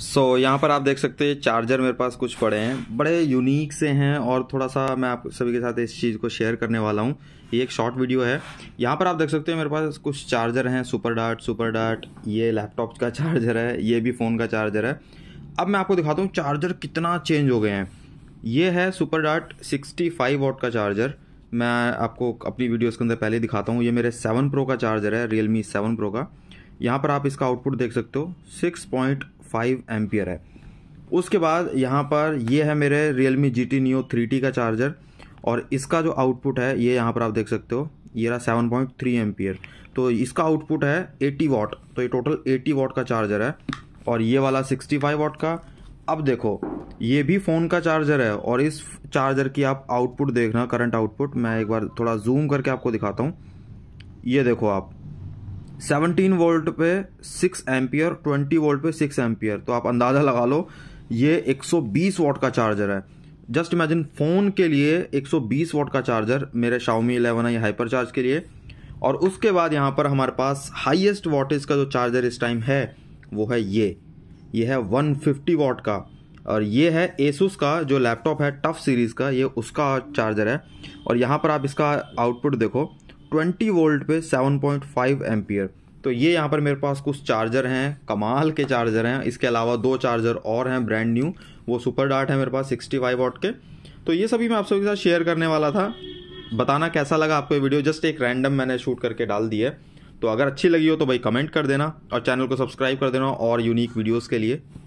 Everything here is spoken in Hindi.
सो so, यहाँ पर आप देख सकते हैं चार्जर मेरे पास कुछ पड़े हैं बड़े यूनिक से हैं और थोड़ा सा मैं आप सभी के साथ इस चीज़ को शेयर करने वाला हूँ ये एक शॉर्ट वीडियो है यहाँ पर आप देख सकते हैं मेरे पास कुछ चार्जर हैं सुपर डाट सुपर डाट ये लैपटॉप का चार्जर है ये भी फ़ोन का चार्जर है अब मैं आपको दिखाता हूँ चार्जर कितना चेंज हो गए हैं ये है सुपर डाट सिक्सटी फाइव वॉट का चार्जर मैं आपको अपनी वीडियोस के अंदर पहले दिखाता हूँ ये मेरे सेवन प्रो का चार्जर है रियल मी सेवन प्रो का यहाँ पर आप इसका आउटपुट देख सकते हो सिक्स पॉइंट फाइव एम्पियर है उसके बाद यहाँ पर ये है मेरे Realme G T three T का चार्जर और इसका जो आउटपुट है ये यहाँ पर आप देख सकते हो ये रहा सेवन पॉइंट थ्री एम्पियर तो इसका आउटपुट है एटी वाट तो ये टोटल एटी वाट का चार्जर है और ये वाला सिक्सटी फाइव वाट का अब देखो ये भी फ़ोन का चार्जर है और इस चार्जर की आप आउटपुट देखना करंट आउटपुट मैं एक बार थोड़ा जूम करके आपको दिखाता हूँ ये देखो आप सेवनटीन वोल्ट पे सिक्स एम्पियर ट्वेंटी वोल्ट पे सिक्स एम्पियर तो आप अंदाज़ा लगा लो ये एक सौ बीस वॉट का चार्जर है जस्ट इमेजिन फ़ोन के लिए एक सौ बीस वॉट का चार्जर मेरे Xiaomi eleven I hyper charge के लिए और उसके बाद यहाँ पर हमारे पास हाइएस्ट वॉटेज का जो चार्जर इस टाइम है वो है ये ये है वन फिफ्टी वॉट का और ये है एसुस का जो लैपटॉप है टफ सीरीज़ का ये उसका चार्जर है और यहाँ पर आप इसका आउटपुट देखो ट्वेंटी वोल्ट पे सेवन पॉइंट फाइव तो ये यहाँ पर मेरे पास कुछ चार्जर हैं कमाल के चार्जर हैं इसके अलावा दो चार्जर और हैं ब्रांड न्यू वो सुपर डार्ट है मेरे पास 65 फाइव वॉट के तो ये सभी मैं आप सबके साथ शेयर करने वाला था बताना कैसा लगा आपको ये वीडियो जस्ट एक रैंडम मैंने शूट करके डाल दी है तो अगर अच्छी लगी हो तो भाई कमेंट कर देना और चैनल को सब्सक्राइब कर देना और यूनिक वीडियोज़ के लिए